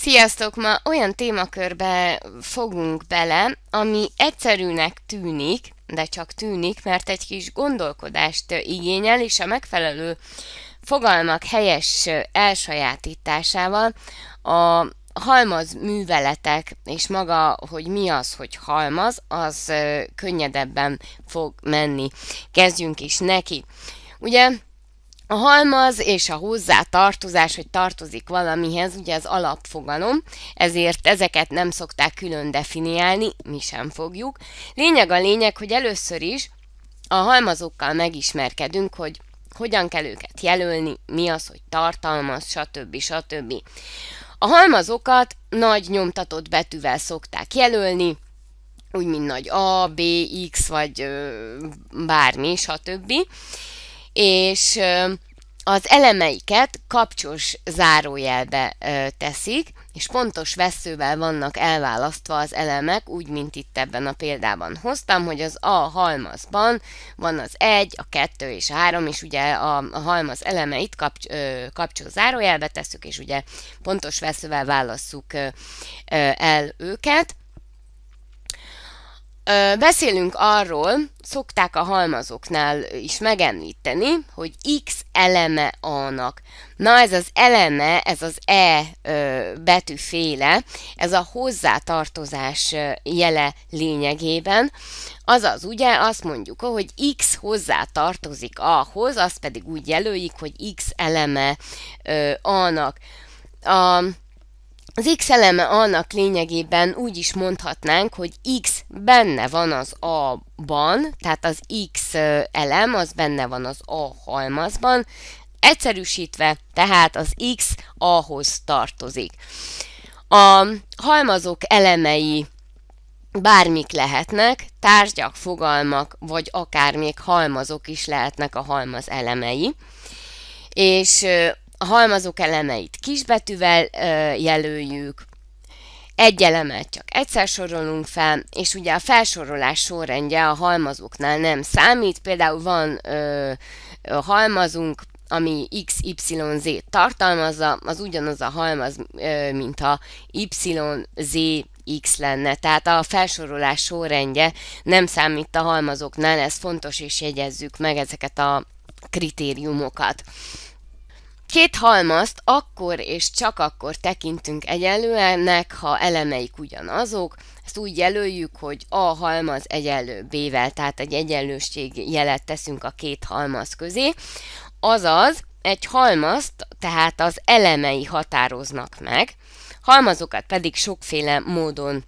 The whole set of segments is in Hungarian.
Sziasztok! Ma olyan témakörbe fogunk bele, ami egyszerűnek tűnik, de csak tűnik, mert egy kis gondolkodást igényel, és a megfelelő fogalmak helyes elsajátításával a halmaz műveletek, és maga, hogy mi az, hogy halmaz, az könnyedebben fog menni. Kezdjünk is neki. Ugye a halmaz és a hozzá tartozás, hogy tartozik valamihez, ugye az alapfogalom, ezért ezeket nem szokták külön definiálni, mi sem fogjuk. Lényeg a lényeg, hogy először is a halmazokkal megismerkedünk, hogy hogyan kell őket jelölni, mi az, hogy tartalmaz, stb. stb. A halmazokat nagy nyomtatott betűvel szokták jelölni, úgy, mint nagy A, B, X, vagy ö, bármi, stb. És ö, az elemeiket kapcsos zárójelbe teszik, és pontos veszővel vannak elválasztva az elemek, úgy, mint itt ebben a példában hoztam, hogy az A halmazban van az 1, a 2 és a 3, és ugye a, a halmaz elemeit kapcs, ö, kapcsos zárójelbe tesszük, és ugye pontos veszővel válasszuk ö, ö, el őket. Beszélünk arról, szokták a halmazoknál is megemlíteni, hogy x eleme a-nak. Na ez az eleme, ez az e betűféle, ez a hozzátartozás jele lényegében. Azaz ugye azt mondjuk, hogy x hozzátartozik hoz azt pedig úgy jelöljük, hogy x eleme nak A az x eleme annak lényegében úgy is mondhatnánk, hogy x benne van az a-ban, tehát az x elem az benne van az a halmazban, egyszerűsítve tehát az x ahhoz tartozik. A halmazok elemei bármik lehetnek, tárgyak, fogalmak, vagy akár még halmazok is lehetnek a halmaz elemei, és a halmazok elemeit kisbetűvel jelöljük, egy elemet csak egyszer sorolunk fel, és ugye a felsorolás sorrendje a halmazoknál nem számít. Például van ö, halmazunk, ami XYZ tartalmazza, az ugyanaz a halmaz, ö, mint a X lenne. Tehát a felsorolás sorrendje nem számít a halmazoknál, ez fontos, és jegyezzük meg ezeket a kritériumokat. Két halmazt akkor és csak akkor tekintünk egyenlőnek, ha elemeik ugyanazok. Ezt úgy jelöljük, hogy A halmaz egyenlő B-vel, tehát egy egyenlőség jelet teszünk a két halmaz közé. Azaz, egy halmazt, tehát az elemei határoznak meg, halmazokat pedig sokféle módon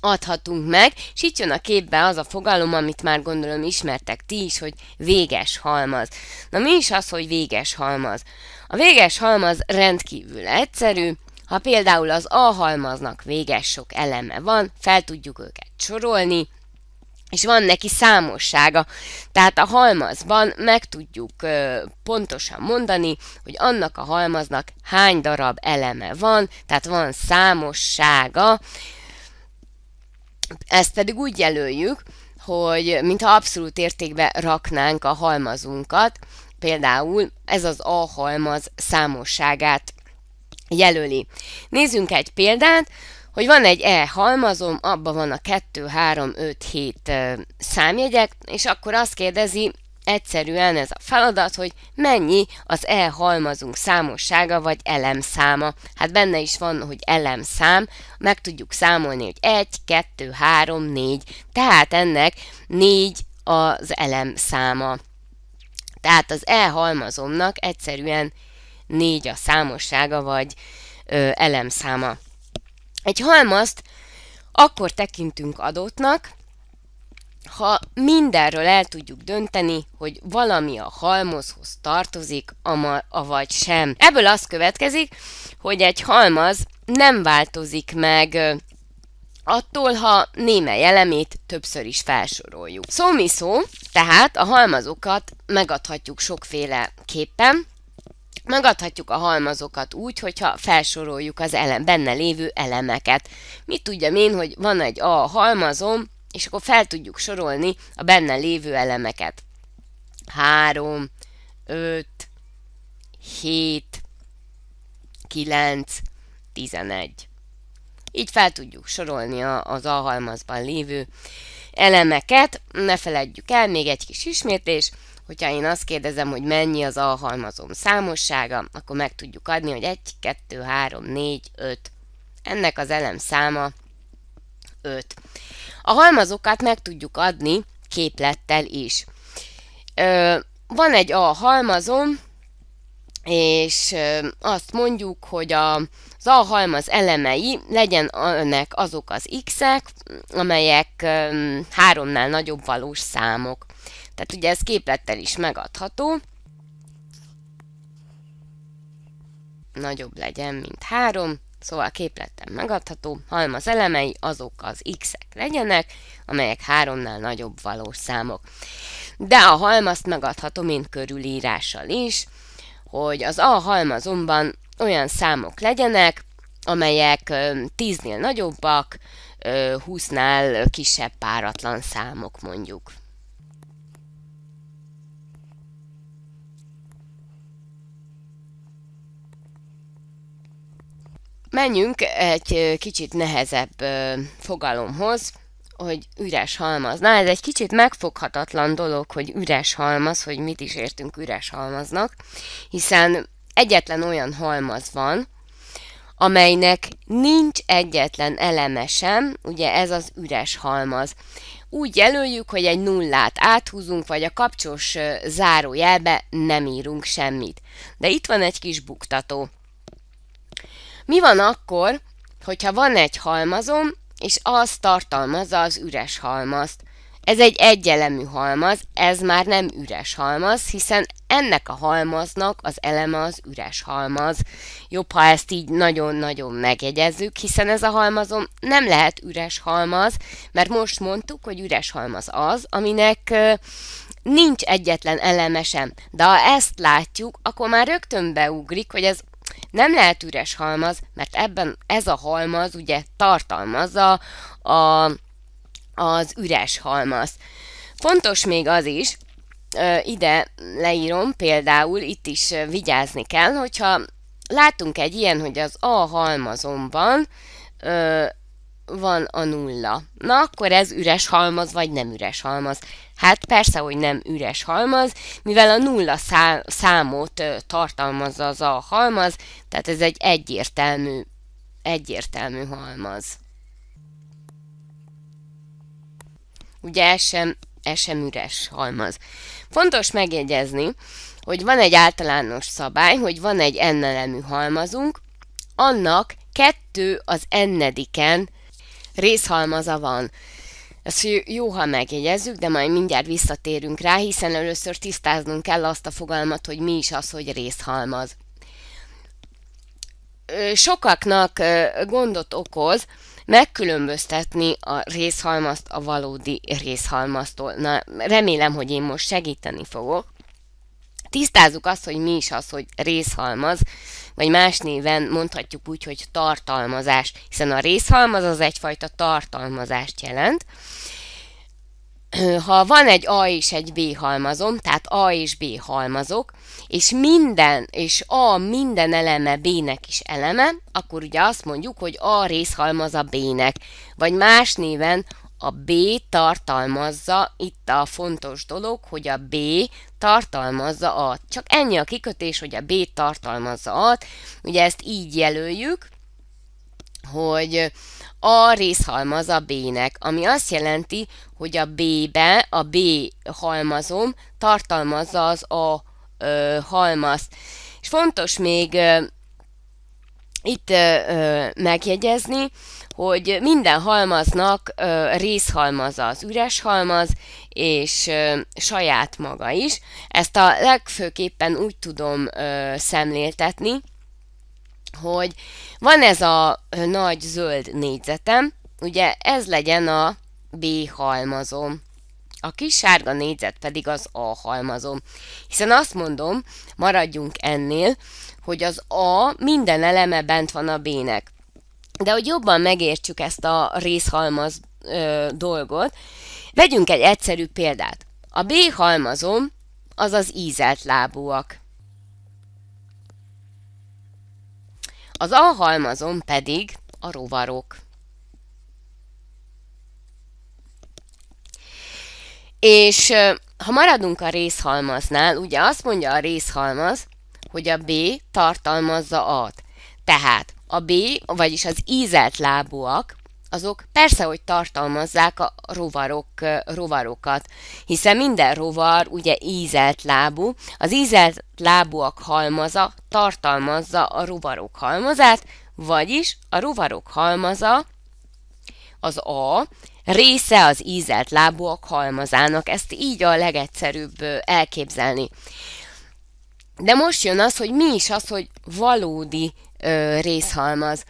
adhatunk meg, és itt jön a képbe az a fogalom, amit már gondolom ismertek ti is, hogy véges halmaz. Na mi is az, hogy véges halmaz? A véges halmaz rendkívül egyszerű, ha például az A halmaznak véges sok eleme van, fel tudjuk őket sorolni, és van neki számossága. Tehát a halmazban meg tudjuk ö, pontosan mondani, hogy annak a halmaznak hány darab eleme van, tehát van számossága, ezt pedig úgy jelöljük, hogy mintha abszolút értékbe raknánk a halmazunkat, például ez az A halmaz számosságát jelöli. Nézzünk egy példát, hogy van egy E halmazom, abban van a 2, 3, 5, 7 számjegyek, és akkor azt kérdezi Egyszerűen ez a feladat, hogy mennyi az E halmazunk számossága vagy elemszáma. Hát benne is van, hogy elemszám, meg tudjuk számolni, hogy 1, 2, 3, 4, tehát ennek 4 az elemszáma. Tehát az E halmazomnak egyszerűen 4 a számossága vagy ö, elemszáma. Egy halmazt akkor tekintünk adottnak, ha mindenről el tudjuk dönteni, hogy valami a halmozhoz tartozik, ama, avagy sem. Ebből az következik, hogy egy halmaz nem változik meg attól, ha némely elemét többször is felsoroljuk. mi szó, tehát a halmazokat megadhatjuk sokféle képpen, Megadhatjuk a halmazokat úgy, hogyha felsoroljuk az elem, benne lévő elemeket. Mit tudjam én, hogy van egy A halmazom, és akkor fel tudjuk sorolni a benne lévő elemeket. 3, 5, 7, 9, 11. Így fel tudjuk sorolni az alhalmazban lévő elemeket. Ne feledjük el, még egy kis ismétlés, hogyha én azt kérdezem, hogy mennyi az alhalmazom számossága, akkor meg tudjuk adni, hogy 1, 2, 3, 4, 5. Ennek az elem száma 5. A halmazokat meg tudjuk adni képlettel is. van egy A halmazom, és azt mondjuk, hogy a, az A halmaz elemei legyen ennek azok az x-ek, amelyek háromnál nagyobb valós számok. Tehát ugye ez képlettel is megadható. Nagyobb legyen, mint három. Szóval a képletben megadható halmaz elemei azok az x-ek legyenek, amelyek háromnál nagyobb valós számok. De a halmazt megadható mint körülírással is, hogy az A halmazomban olyan számok legyenek, amelyek 10-nél nagyobbak, 20-nál kisebb páratlan számok mondjuk. Menjünk egy kicsit nehezebb fogalomhoz, hogy üres halmaz. Na, ez egy kicsit megfoghatatlan dolog, hogy üres halmaz, hogy mit is értünk üres halmaznak, hiszen egyetlen olyan halmaz van, amelynek nincs egyetlen eleme sem, ugye ez az üres halmaz. Úgy jelöljük, hogy egy nullát áthúzunk, vagy a kapcsos zárójelbe nem írunk semmit. De itt van egy kis buktató. Mi van akkor, hogyha van egy halmazom, és az tartalmazza az üres halmazt? Ez egy egyelemű halmaz, ez már nem üres halmaz, hiszen ennek a halmaznak az eleme az üres halmaz. Jobb, ha ezt így nagyon-nagyon megjegyezzük, hiszen ez a halmazom nem lehet üres halmaz, mert most mondtuk, hogy üres halmaz az, aminek nincs egyetlen eleme sem. De ha ezt látjuk, akkor már rögtön beugrik, hogy ez nem lehet üres halmaz, mert ebben ez a halmaz ugye tartalmazza a, az üres halmaz. Fontos még az is, ide leírom például, itt is vigyázni kell, hogyha látunk egy ilyen, hogy az A halmazomban van a nulla. Na, akkor ez üres halmaz, vagy nem üres halmaz? Hát persze, hogy nem üres halmaz, mivel a nulla szá számot tartalmazza az a halmaz, tehát ez egy egyértelmű, egyértelmű halmaz. Ugye ez sem, ez sem üres halmaz. Fontos megjegyezni, hogy van egy általános szabály, hogy van egy n halmazunk, annak kettő az n-ediken részhalmaza van. Ezt jó, ha megjegyezzük, de majd mindjárt visszatérünk rá, hiszen először tisztáznunk kell azt a fogalmat, hogy mi is az, hogy részhalmaz. Sokaknak gondot okoz megkülönböztetni a részhalmazt a valódi részhalmaztól. Na, remélem, hogy én most segíteni fogok. Tisztázzuk azt, hogy mi is az, hogy részhalmaz, vagy más néven mondhatjuk úgy, hogy tartalmazás, hiszen a részhalmaz az egyfajta tartalmazást jelent. Ha van egy A és egy B halmazom, tehát A és B halmazok, és minden, és A minden eleme B-nek is eleme, akkor ugye azt mondjuk, hogy A részhalmaza B-nek, vagy más néven a B tartalmazza, itt a fontos dolog, hogy a B tartalmazza a Csak ennyi a kikötés, hogy a B tartalmazza a Ugye ezt így jelöljük, hogy a részhalmaz a B-nek, ami azt jelenti, hogy a B-be, a B halmazom tartalmazza az A ö, halmazt. És fontos még ö, itt ö, megjegyezni, hogy minden halmaznak ö, részhalmaza az üres halmaz, és ö, saját maga is. Ezt a legfőképpen úgy tudom ö, szemléltetni, hogy van ez a nagy zöld négyzetem, ugye ez legyen a B halmazom. A kis sárga négyzet pedig az A halmazom. Hiszen azt mondom, maradjunk ennél, hogy az A minden eleme bent van a B-nek. De hogy jobban megértsük ezt a részhalmaz ö, dolgot, vegyünk egy egyszerű példát. A B halmazom az az ízelt lábúak. Az A halmazom pedig a rovarok. És ha maradunk a részhalmaznál, ugye azt mondja a részhalmaz, hogy a B tartalmazza A-t. Tehát a B, vagyis az ízelt lábúak, azok persze, hogy tartalmazzák a rovarok, rovarokat, hiszen minden rovar ugye ízelt lábú, az ízelt lábúak halmaza tartalmazza a rovarok halmazát, vagyis a rovarok halmaza az A része az ízelt lábúak halmazának. Ezt így a legegyszerűbb elképzelni. De most jön az, hogy mi is az, hogy valódi ö, részhalmaz.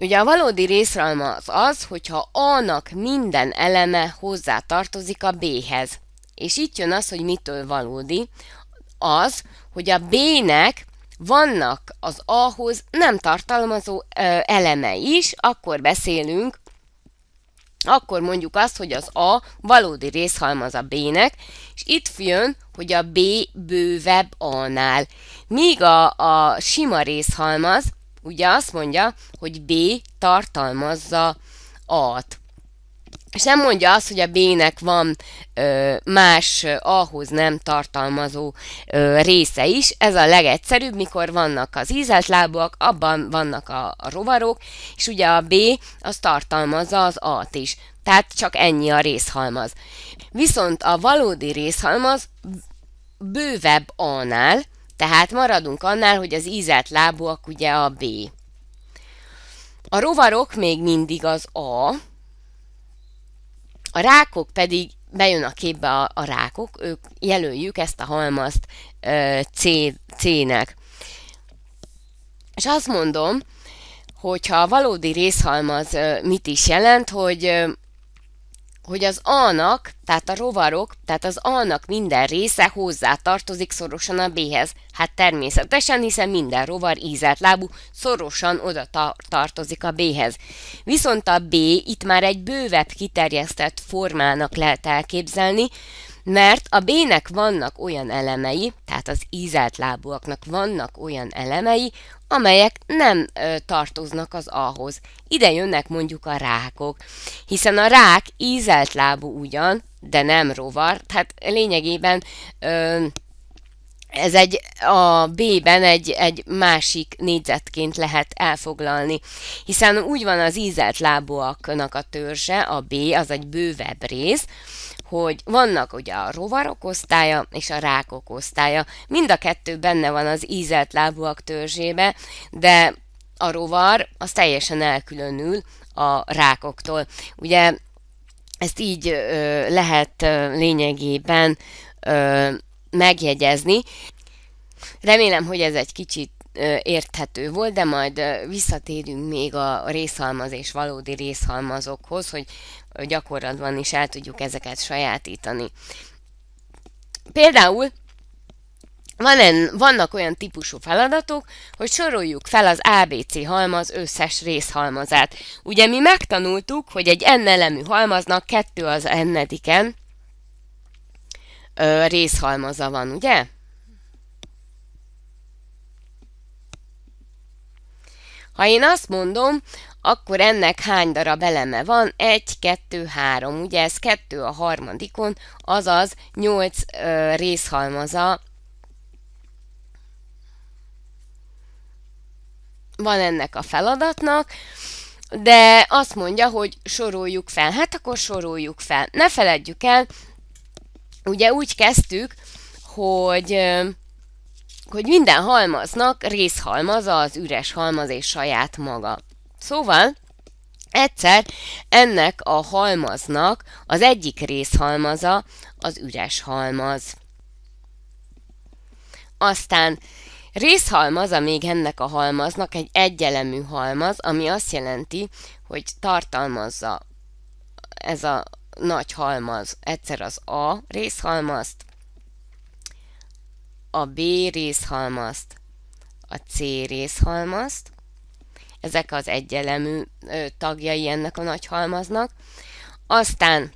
Ugye a valódi részhalmaz az az, hogyha A-nak minden eleme hozzá tartozik a B-hez. És itt jön az, hogy mitől valódi. Az, hogy a B-nek vannak az A-hoz nem tartalmazó ö, eleme is, akkor beszélünk akkor mondjuk azt, hogy az A valódi részhalmaza B-nek, és itt jön, hogy a B bővebb A-nál. Míg a, a sima részhalmaz, ugye azt mondja, hogy B tartalmazza A-t és nem mondja azt, hogy a B-nek van ö, más ahhoz nem tartalmazó ö, része is. Ez a legegyszerűbb, mikor vannak az ízelt lábúak, abban vannak a, a rovarok, és ugye a B az tartalmazza az A-t is. Tehát csak ennyi a részhalmaz. Viszont a valódi részhalmaz bővebb A-nál, tehát maradunk annál, hogy az ízelt lábúak ugye a B. A rovarok még mindig az A, a rákok pedig, bejön a képbe a, a rákok, ők jelöljük ezt a halmazt uh, C, nek És azt mondom, hogyha a valódi részhalmaz mit is jelent, hogy hogy az A-nak, tehát a rovarok, tehát az A-nak minden része hozzá tartozik szorosan a B-hez. Hát természetesen, hiszen minden rovar ízelt lábú szorosan oda tar tartozik a B-hez. Viszont a B itt már egy bővebb kiterjesztett formának lehet elképzelni, mert a B-nek vannak olyan elemei, tehát az ízelt lábúaknak vannak olyan elemei, amelyek nem ö, tartoznak az ahhoz. Ide jönnek mondjuk a rákok, hiszen a rák ízelt lábú ugyan, de nem rovar, tehát lényegében ö, ez egy, a B-ben egy, egy másik négyzetként lehet elfoglalni, hiszen úgy van az ízelt lábúaknak a törzse, a B, az egy bővebb rész, hogy vannak ugye a rovarok osztálya és a rákok osztálya. Mind a kettő benne van az ízelt lábúak törzsébe, de a rovar az teljesen elkülönül a rákoktól. Ugye ezt így ö, lehet ö, lényegében ö, megjegyezni. Remélem, hogy ez egy kicsit érthető volt, de majd visszatérünk még a részhalmaz és valódi részhalmazokhoz, hogy gyakorlatban is el tudjuk ezeket sajátítani. Például van vannak olyan típusú feladatok, hogy soroljuk fel az ABC halmaz összes részhalmazát. Ugye mi megtanultuk, hogy egy n elemű halmaznak kettő az n-ediken, ö, részhalmaza van, ugye? Ha én azt mondom, akkor ennek hány darab eleme van? 1, 2, 3, ugye ez 2 a harmadikon, azaz 8 ö, részhalmaza van ennek a feladatnak, de azt mondja, hogy soroljuk fel. Hát akkor soroljuk fel. Ne feledjük el, ugye úgy kezdtük, hogy hogy minden halmaznak részhalmaza, az üres halmaz és saját maga. Szóval egyszer ennek a halmaznak az egyik részhalmaza az üres halmaz. Aztán részhalmaza még ennek a halmaznak egy egyelemű halmaz, ami azt jelenti, hogy tartalmazza ez a nagy halmaz. Egyszer az A részhalmazt, a B részhalmazt, a C részhalmazt. Ezek az egyelemű ö, tagjai ennek a nagy halmaznak. Aztán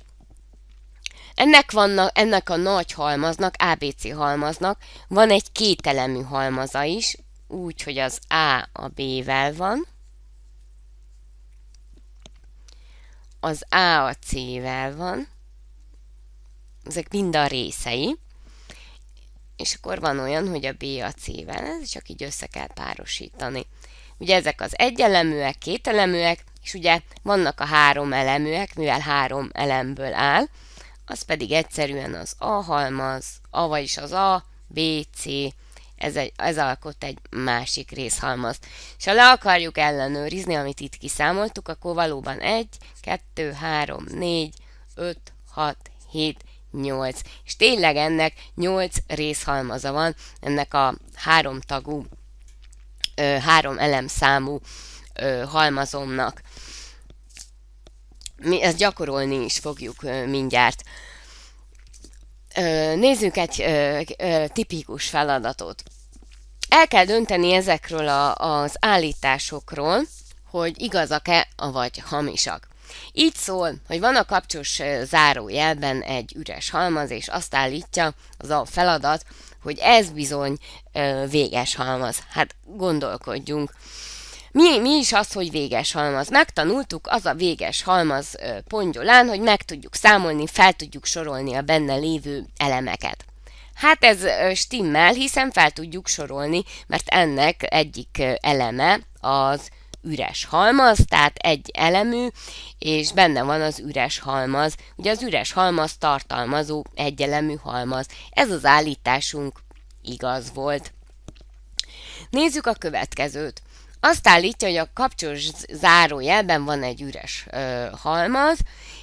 ennek, vannak, ennek a nagy halmaznak, ABC halmaznak van egy kételemű halmaza is, úgy, hogy az A a B-vel van, az A a C-vel van, ezek mind a részei, és akkor van olyan, hogy a B a C-vel, ez csak így össze kell párosítani. Ugye ezek az egyeleműek, kételeműek, és ugye vannak a három eleműek, mivel három elemből áll, az pedig egyszerűen az A halmaz, A vagyis az A, B, C, ez, egy, ez alkot egy másik részhalmazt. És ha le akarjuk ellenőrizni, amit itt kiszámoltuk, akkor valóban 1, 2, 3, 4, 5, 6, 7, 8. És tényleg ennek 8 részhalmaza van, ennek a három tagú, ö, három elem számú ö, halmazomnak. Mi ezt gyakorolni is fogjuk ö, mindjárt. Ö, nézzük egy ö, ö, tipikus feladatot el kell dönteni ezekről a, az állításokról, hogy igazak-e, vagy hamisak. Így szól, hogy van a kapcsos zárójelben egy üres halmaz, és azt állítja az a feladat, hogy ez bizony véges halmaz. Hát gondolkodjunk. Mi, mi is az, hogy véges halmaz? Megtanultuk az a véges halmaz pongyolán, hogy meg tudjuk számolni, fel tudjuk sorolni a benne lévő elemeket. Hát ez stimmel, hiszen fel tudjuk sorolni, mert ennek egyik eleme az üres halmaz, tehát egy elemű, és benne van az üres halmaz. Ugye az üres halmaz tartalmazó egyelemű halmaz. Ez az állításunk igaz volt. Nézzük a következőt. Azt állítja, hogy a kapcsolós zárójelben van egy üres ö, halmaz,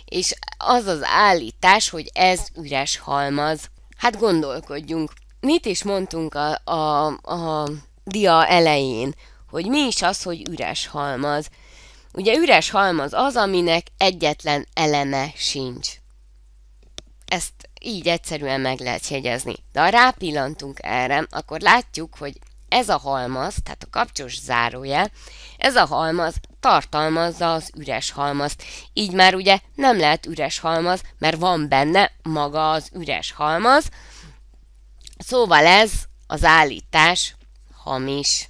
és az az állítás, hogy ez üres halmaz. Hát gondolkodjunk. Mit is mondtunk a, a, a dia elején, hogy mi is az, hogy üres halmaz. Ugye üres halmaz az, aminek egyetlen eleme sincs. Ezt így egyszerűen meg lehet jegyezni. De ha rápillantunk erre, akkor látjuk, hogy ez a halmaz, tehát a kapcsos zárója, ez a halmaz tartalmazza az üres halmazt. Így már ugye nem lehet üres halmaz, mert van benne maga az üres halmaz. Szóval ez az állítás hamis.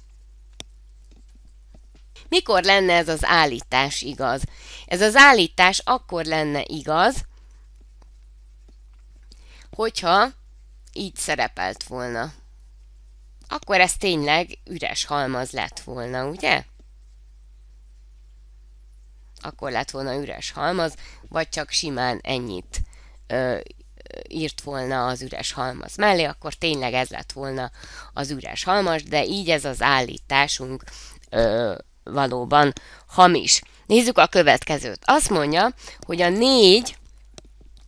Mikor lenne ez az állítás igaz? Ez az állítás akkor lenne igaz, hogyha így szerepelt volna. Akkor ez tényleg üres halmaz lett volna, ugye? akkor lett volna üres halmaz, vagy csak simán ennyit ö, írt volna az üres halmaz mellé, akkor tényleg ez lett volna az üres halmaz, de így ez az állításunk ö, valóban hamis. Nézzük a következőt. Azt mondja, hogy a négy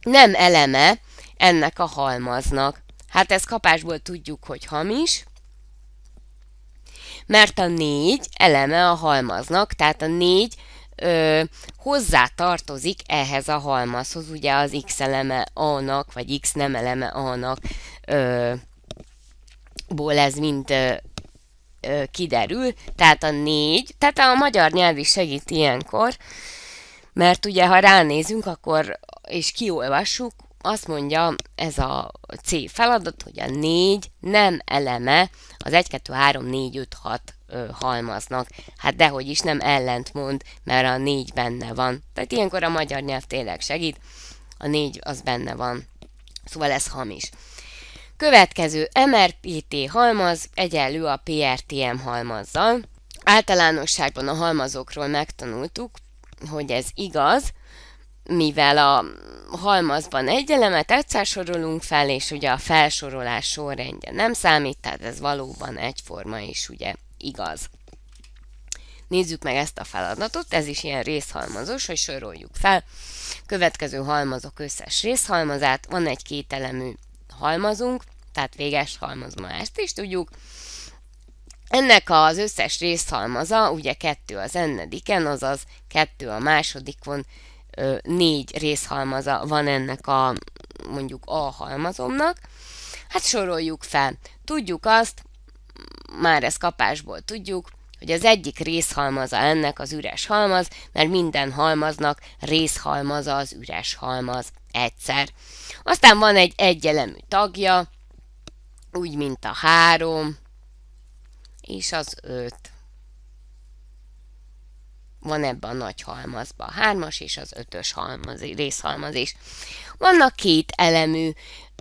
nem eleme ennek a halmaznak. Hát ez kapásból tudjuk, hogy hamis, mert a négy eleme a halmaznak, tehát a négy ö, hozzá tartozik ehhez a halmazhoz, ugye az x eleme A-nak, vagy x nem eleme A-nak ö, ból ez mind ö, ö, kiderül, tehát a négy, tehát a magyar nyelv is segít ilyenkor, mert ugye ha ránézünk, akkor és kiolvassuk, azt mondja ez a C feladat, hogy a 4 nem eleme az 1, 2, 3, 4, 5, 6 ö, halmaznak. Hát dehogy is nem ellentmond, mert a négy benne van. Tehát ilyenkor a magyar nyelv tényleg segít, a négy az benne van. Szóval ez hamis. Következő MRPT halmaz egyenlő a PRTM halmazzal. Általánosságban a halmazokról megtanultuk, hogy ez igaz, mivel a halmazban egy elemet egyszer sorolunk fel, és ugye a felsorolás sorrendje nem számít, tehát ez valóban egyforma is, ugye igaz. Nézzük meg ezt a feladatot, ez is ilyen részhalmazos, hogy soroljuk fel. Következő halmazok összes részhalmazát, van egy kételemű halmazunk, tehát véges ezt is tudjuk. Ennek az összes részhalmaza, ugye kettő az ennediken, azaz kettő a másodikon, négy részhalmaza van ennek a mondjuk A halmazomnak. Hát soroljuk fel. Tudjuk azt, már ezt kapásból tudjuk, hogy az egyik részhalmaza ennek az üres halmaz, mert minden halmaznak részhalmaza az üres halmaz egyszer. Aztán van egy egyelemű tagja, úgy mint a három, és az öt. Van ebben a nagy halmazban a hármas és az ötös halmaz, részhalmaz is. Vannak két elemű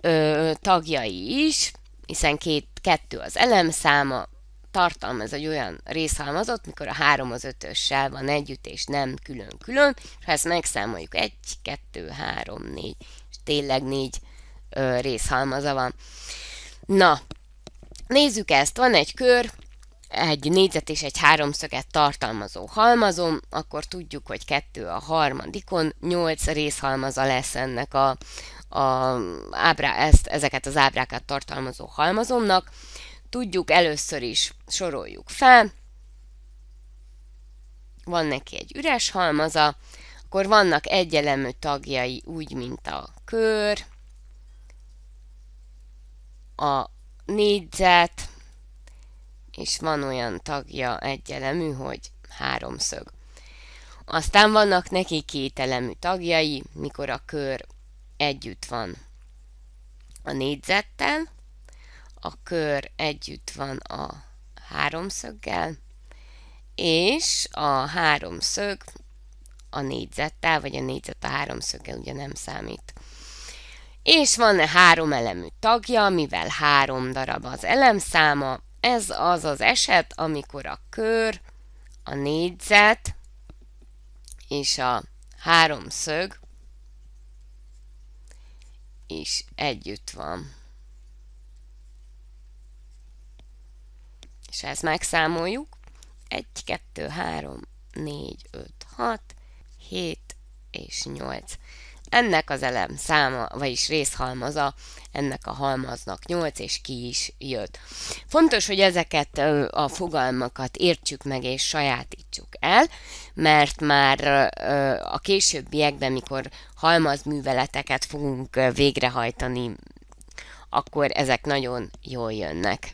ö, tagjai is, hiszen két, kettő az elemszáma, tartalmaz egy olyan részhalmazott, mikor a három az ötössel van együtt, és nem külön-külön, és ha ezt megszámoljuk, egy kettő három négy, és tényleg négy ö, részhalmaza van. Na, nézzük ezt, van egy kör, egy négyzet és egy háromszöget tartalmazó halmazom, akkor tudjuk, hogy kettő a harmadikon, nyolc részhalmaza lesz ennek a a ábrá, ezt, ezeket az ábrákat tartalmazó halmazomnak. Tudjuk először is, soroljuk fel, van neki egy üres halmaza, akkor vannak egyelemű tagjai, úgy, mint a kör, a négyzet, és van olyan tagja egyelemű, hogy háromszög. Aztán vannak neki kételemű tagjai, mikor a kör együtt van a négyzettel, a kör együtt van a háromszöggel, és a háromszög a négyzettel, vagy a négyzet a háromszöggel ugye nem számít. És van -e három elemű tagja, mivel három darab az elemszáma, ez az az eset, amikor a kör, a négyzet és a háromszög is együtt van. És ha ezt megszámoljuk, 1, 2, 3, 4, 5, 6, 7 és 8. Ennek az elem száma, vagyis részhalmaza, ennek a halmaznak 8, és ki is jött. Fontos, hogy ezeket a fogalmakat értsük meg és sajátítsuk el, mert már a későbbiekben, mikor halmazműveleteket fogunk végrehajtani, akkor ezek nagyon jól jönnek.